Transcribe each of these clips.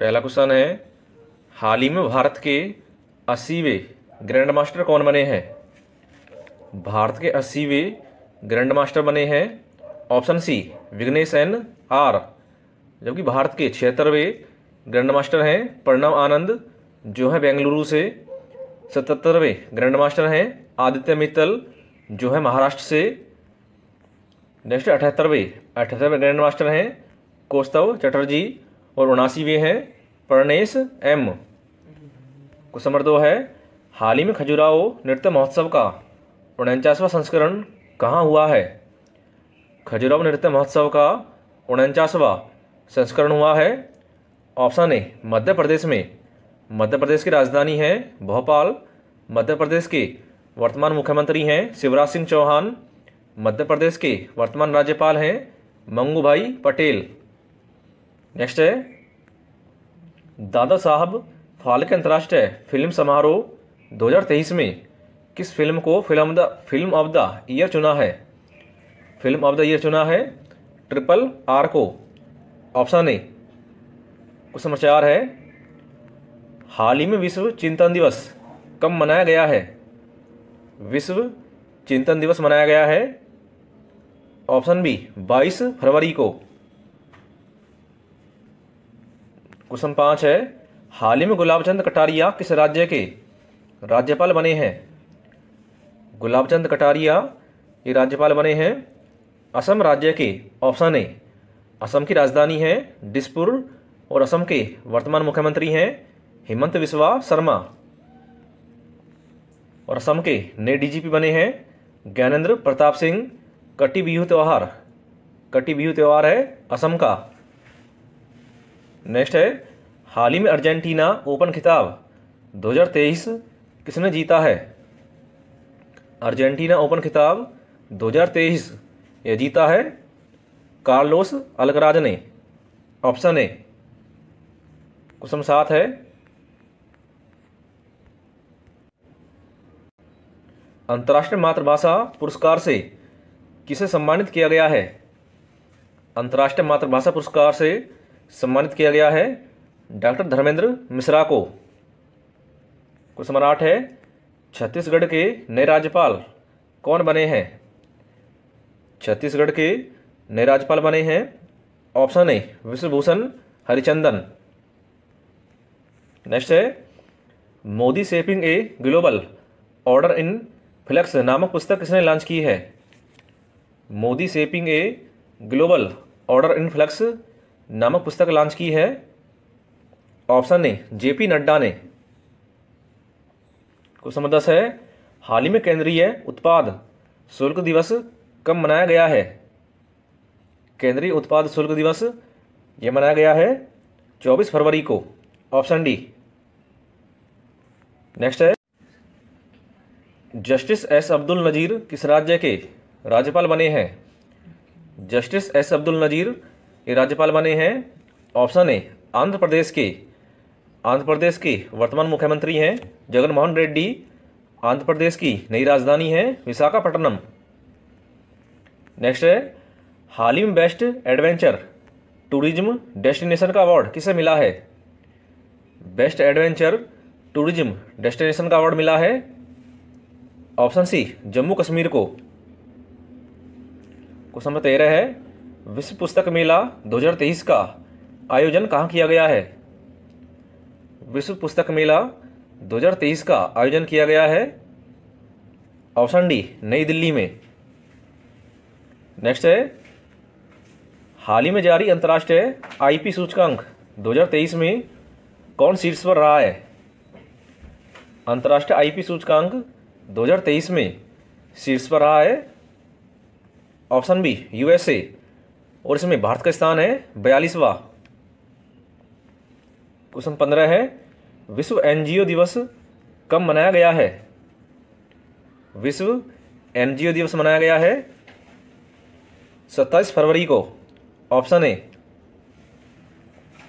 पहला क्वेश्चन है हाल ही में भारत के अस्सीवें ग्रैंड मास्टर कौन बने हैं भारत के अस्सीवें ग्रैंड मास्टर बने हैं option C Vignesh N R जबकि भारत के छिहत्तरवें ग्रैंड मास्टर हैं प्रणव आनंद जो है बेंगलुरु से सतहत्तरवें ग्रैंड मास्टर हैं आदित्य मित्तल जो है महाराष्ट्र से नेक्स्ट अठहत्तरवें अठहत्तरवें ग्रैंड मास्टर हैं कौस्तव चटर्जी और उनासीवें हैं प्रणेश एम नंबर दो है हाल ही में खजुराहो नृत्य महोत्सव का उनचासवा संस्करण कहाँ हुआ है खजुराहो नृत्य महोत्सव का उनचासवा संस्करण हुआ है ऑप्शन ए मध्य प्रदेश में मध्य प्रदेश की राजधानी है भोपाल मध्य प्रदेश के वर्तमान मुख्यमंत्री हैं शिवराज सिंह चौहान मध्य प्रदेश के वर्तमान राज्यपाल हैं मंगू भाई पटेल नेक्स्ट है दादा साहब फाल्के अंतर्राष्ट्रीय फिल्म समारोह 2023 में किस फिल्म को film the film of the year चुना है फिल्म ऑफ द ईयर चुना है ट्रिपल आर को ऑप्शन ए नंबर समाचार है हाल ही में विश्व चिंतन दिवस कब मनाया गया है विश्व चिंतन दिवस मनाया गया है ऑप्शन बी 22 फरवरी को क्वेश्चन पाँच है हाल ही में गुलाबचंद कटारिया किस राज्य के राज्यपाल बने हैं गुलाबचंद कटारिया ये राज्यपाल बने हैं असम राज्य के ऑप्शन ए असम की राजधानी है डिसपुर और असम के वर्तमान मुख्यमंत्री हैं हेमंत बिस्वा शर्मा और असम के नए डीजीपी बने हैं ज्ञानेंद्र प्रताप सिंह कटी बिहू त्यौहार कटी बिहू त्यौहार है असम का नेक्स्ट है हाल ही में अर्जेंटीना ओपन खिताब 2023 किसने जीता है अर्जेंटीना ओपन खिताब 2023 ये जीता है कार्लोस अलकराज ने ऑप्शन ए क्वेश्चन सात है अंतर्राष्ट्रीय मातृभाषा पुरस्कार से किसे सम्मानित किया गया है अंतर्राष्ट्रीय मातृभाषा पुरस्कार से सम्मानित किया गया है डॉक्टर धर्मेंद्र मिश्रा को क्वेश्चन नंबर आठ है छत्तीसगढ़ के नए राज्यपाल कौन बने हैं छत्तीसगढ़ के नए राज्यपाल बने हैं option A Vishwabhushan Harichandan next है Modi shaping a global order in flux नामक पुस्तक किसने लॉन्च की है Modi shaping a global order in flux नामक पुस्तक लॉन्च की है ऑप्शन ए जेपी नड्डा ने क्वेश्चन नंबर दस है हाल ही में केंद्रीय उत्पाद शुल्क दिवस कब मनाया गया है केंद्रीय उत्पाद शुल्क दिवस यह मनाया गया है 24 फरवरी को ऑप्शन डी नेक्स्ट है जस्टिस एस अब्दुल नज़ीर किस राज्य के राज्यपाल बने हैं जस्टिस एस अब्दुल नज़ीर ये राज्यपाल बने हैं ऑप्शन ए आंध्र प्रदेश के आंध्र प्रदेश के वर्तमान मुख्यमंत्री हैं जगनमोहन रेड्डी आंध्र प्रदेश की नई राजधानी है विशाखापट्टनम नेक्स्ट है हाल ही में बेस्ट एडवेंचर टूरिज्म डेस्टिनेशन का अवार्ड किसे मिला है बेस्ट एडवेंचर टूरिज्म डेस्टिनेशन का अवार्ड मिला है ऑप्शन सी जम्मू कश्मीर को क्वेश्चन नंबर तेरह है विश्व पुस्तक मेला 2023 का आयोजन कहाँ किया गया है विश्व पुस्तक मेला 2023 का आयोजन किया गया है ऑप्शन डी नई दिल्ली में नेक्स्ट है हाल ही में जारी अंतर्राष्ट्रीय आईपी सूचकांक 2023 में कौन शीर्ष पर रहा है अंतर्राष्ट्रीय आईपी सूचकांक 2023 में शीर्ष पर रहा है ऑप्शन बी यूएसए और इसमें भारत का स्थान है बयालीसवा क्वेश्चन पंद्रह है विश्व एनजीओ दिवस कब मनाया गया है विश्व एनजीओ दिवस मनाया गया है सत्ताईस फरवरी को ऑप्शन ए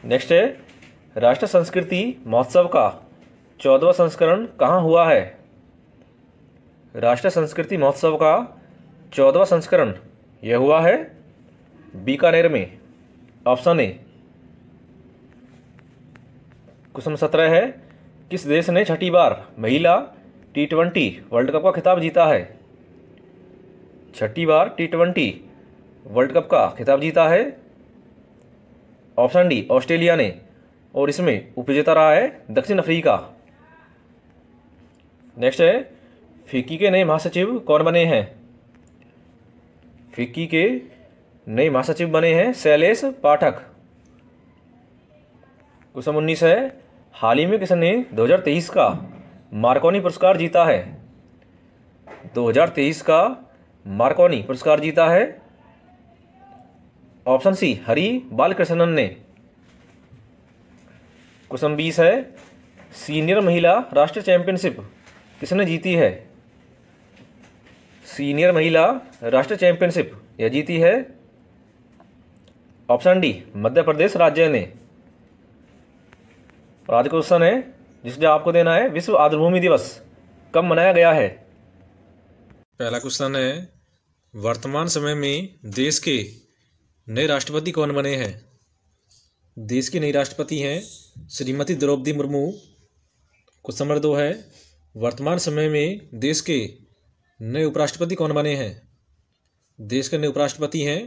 नेक्स्ट है राष्ट्र संस्कृति महोत्सव का चौदवा संस्करण कहाँ हुआ है राष्ट्र संस्कृति महोत्सव का चौदवा संस्करण यह हुआ है बीकानेर में ऑप्शन ए क्वेश्चन सत्रह है किस देश ने छठी बार महिला टी ट्वेंटी वर्ल्ड कप का खिताब जीता है छठी बार टी ट्वेंटी वर्ल्ड कप का खिताब जीता है ऑप्शन डी ऑस्ट्रेलिया ने और इसमें उपजेता रहा है दक्षिण अफ्रीका नेक्स्ट है फिक्की के नए महासचिव कौन बने हैं फिक्की के नई महासचिव बने हैं शैलेश पाठक क्वेश्चन उन्नीस है हाल ही में किसने 2023 का मार्कोनी पुरस्कार जीता है 2023 का मार्कोनी पुरस्कार जीता है ऑप्शन सी हरि बालकृष्णन ने क्वेश्चन बीस है सीनियर महिला राष्ट्रीय चैंपियनशिप किसने जीती है सीनियर महिला राष्ट्रीय चैंपियनशिप यह जीती है ऑप्शन डी मध्य प्रदेश राज्य ने और आज क्वेश्चन है जिसमें आपको देना है विश्व आर्द्रभूमि दिवस कब मनाया गया है पहला क्वेश्चन है वर्तमान समय में देश के नए राष्ट्रपति कौन बने हैं देश के नए राष्ट्रपति हैं श्रीमती द्रौपदी मुर्मू क्वेश्चन नंबर दो है वर्तमान समय में देश के नए उपराष्ट्रपति कौन बने हैं देश के नए उपराष्ट्रपति हैं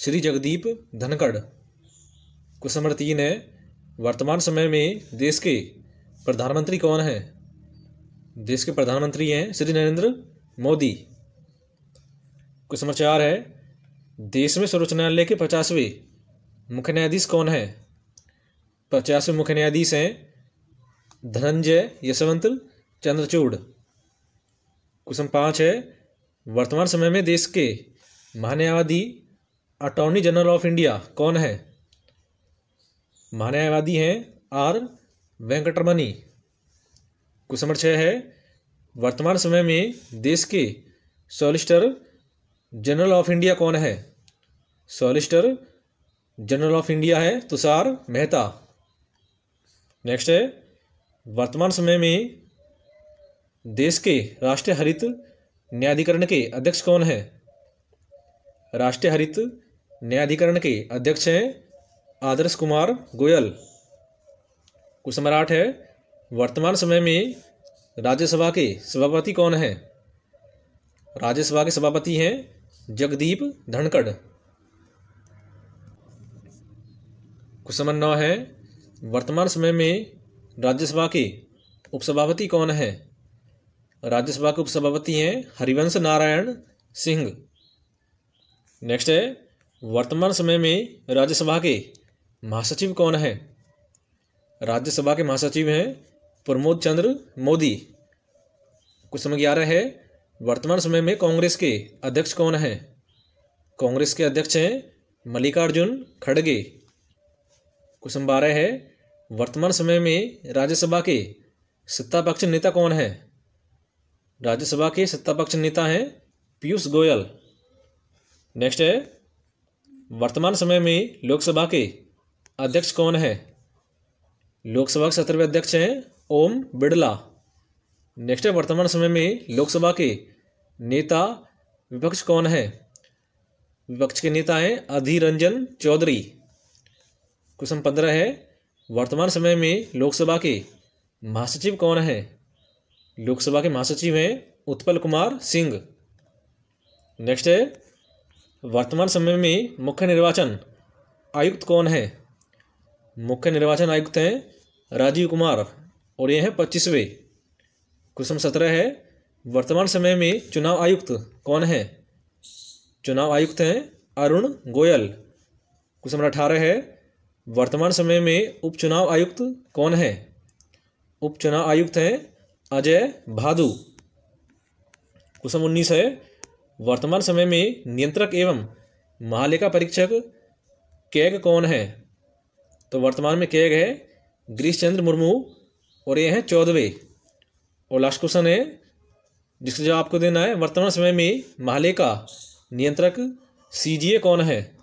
श्री जगदीप धनखड़ क्वेश्चन नंबर तीन है वर्तमान समय में देश के प्रधानमंत्री कौन हैं देश के प्रधानमंत्री हैं श्री नरेंद्र मोदी क्वेश्चन नंबर चार है देश में सर्वोच्च न्यायालय के पचासवें मुख्य न्यायाधीश कौन हैं पचासवें मुख्य न्यायाधीश हैं धनंजय यशवंत चंद्रचूड़ क्वेश्चन पाँच है वर्तमान समय में देश के महान्यायाधीश अटॉर्नी जनरल ऑफ इंडिया कौन है मान्यवादी हैं आर वेंकटरमणी क्वेश्चन नंबर छः है वर्तमान समय में देश के सॉलिस्टर जनरल ऑफ इंडिया कौन है सॉलिस्टर जनरल ऑफ इंडिया है तुषार मेहता नेक्स्ट है वर्तमान समय में देश के राष्ट्रीय हरित न्यायाधिकरण के अध्यक्ष कौन है राष्ट्रीय हरित न्यायाधिकरण के अध्यक्ष हैं आदर्श कुमार गोयल क्वेश्चन नंबर आठ है वर्तमान समय में राज्यसभा के सभापति कौन हैं राज्यसभा के सभापति हैं जगदीप धनखड़ क्वेश्चन नंबर नौ है वर्तमान समय में राज्यसभा के उपसभापति कौन हैं राज्यसभा के उपसभापति हैं हरिवंश नारायण सिंह नेक्स्ट है वर्तमान समय में राज्यसभा के महासचिव कौन है राज्यसभा के महासचिव हैं प्रमोद चंद्र मोदी कुछ समझ आ रहा है वर्तमान समय में कांग्रेस के अध्यक्ष कौन हैं कांग्रेस के अध्यक्ष हैं मल्लिकार्जुन खड़गे क्वेश्चन बारह है वर्तमान समय में राज्यसभा के सत्ता पक्ष नेता कौन है राज्यसभा के सत्ता पक्ष नेता हैं पीयूष गोयल नेक्स्ट है वर्तमान समय में लोकसभा के अध्यक्ष कौन है लोकसभा के सत्रवे अध्यक्ष हैं ओम बिड़ला नेक्स्ट है वर्तमान समय में लोकसभा के नेता विपक्ष कौन है विपक्ष के नेता हैं अधीर रंजन चौधरी क्वेश्चन पंद्रह है वर्तमान समय में लोकसभा के महासचिव कौन है लोकसभा के महासचिव हैं उत्पल कुमार सिंह नेक्स्ट है वर्तमान समय में मुख्य निर्वाचन आयुक्त कौन है मुख्य निर्वाचन आयुक्त हैं राजीव कुमार और ये हैं पच्चीसवें क्वेश्चन सत्रह है वर्तमान समय में चुनाव आयुक्त कौन है चुनाव आयुक्त हैं अरुण गोयल क्वेश्चन अठारह है वर्तमान समय में उपचुनाव आयुक्त कौन है उपचुनाव आयुक्त हैं अजय भादु क्वेश्चन उन्नीस है वर्तमान समय में नियंत्रक एवं महालेखा परीक्षक कैग कौन है तो वर्तमान में कैग है गिरीश चंद्र मुर्मू और ये हैं चौदहवें और लास्ट क्वेश्चन है जिसका जवाब आपको देना है वर्तमान समय में महालेखा नियंत्रक सी कौन है